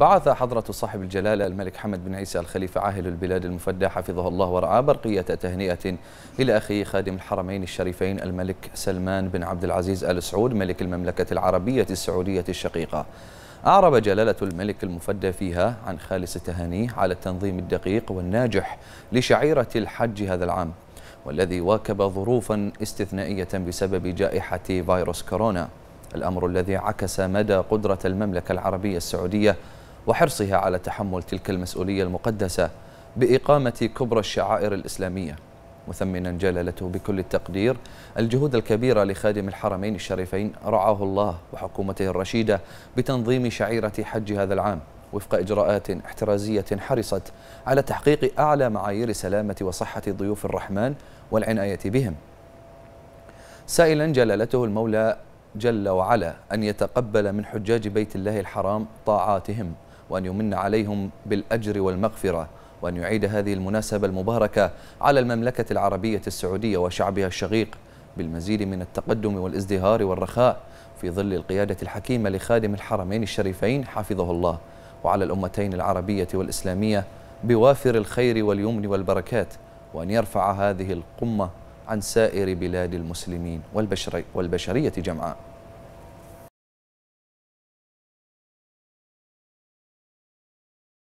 بعث حضرة صاحب الجلالة الملك حمد بن عيسى الخليفة عاهل البلاد المفدى حفظه الله ورعاه برقية تهنئة إلى أخيه خادم الحرمين الشريفين الملك سلمان بن عبد العزيز آل سعود ملك المملكة العربية السعودية الشقيقة أعرب جلالة الملك المفدى فيها عن خالص تهانيه على التنظيم الدقيق والناجح لشعيرة الحج هذا العام والذي واكب ظروفا استثنائية بسبب جائحة فيروس كورونا الأمر الذي عكس مدى قدرة المملكة العربية السعودية وحرصها على تحمل تلك المسؤولية المقدسة بإقامة كبرى الشعائر الإسلامية مثمنا جلالته بكل التقدير الجهود الكبيرة لخادم الحرمين الشريفين رعاه الله وحكومته الرشيدة بتنظيم شعيرة حج هذا العام وفق إجراءات احترازية حرصت على تحقيق أعلى معايير سلامة وصحة ضيوف الرحمن والعناية بهم سائلا جلالته المولى جل وعلا أن يتقبل من حجاج بيت الله الحرام طاعاتهم وأن يمن عليهم بالأجر والمغفرة وأن يعيد هذه المناسبة المباركة على المملكة العربية السعودية وشعبها الشقيق بالمزيد من التقدم والازدهار والرخاء في ظل القيادة الحكيمة لخادم الحرمين الشريفين حفظه الله وعلى الأمتين العربية والإسلامية بوافر الخير واليمن والبركات وأن يرفع هذه القمة عن سائر بلاد المسلمين والبشرية جمعاء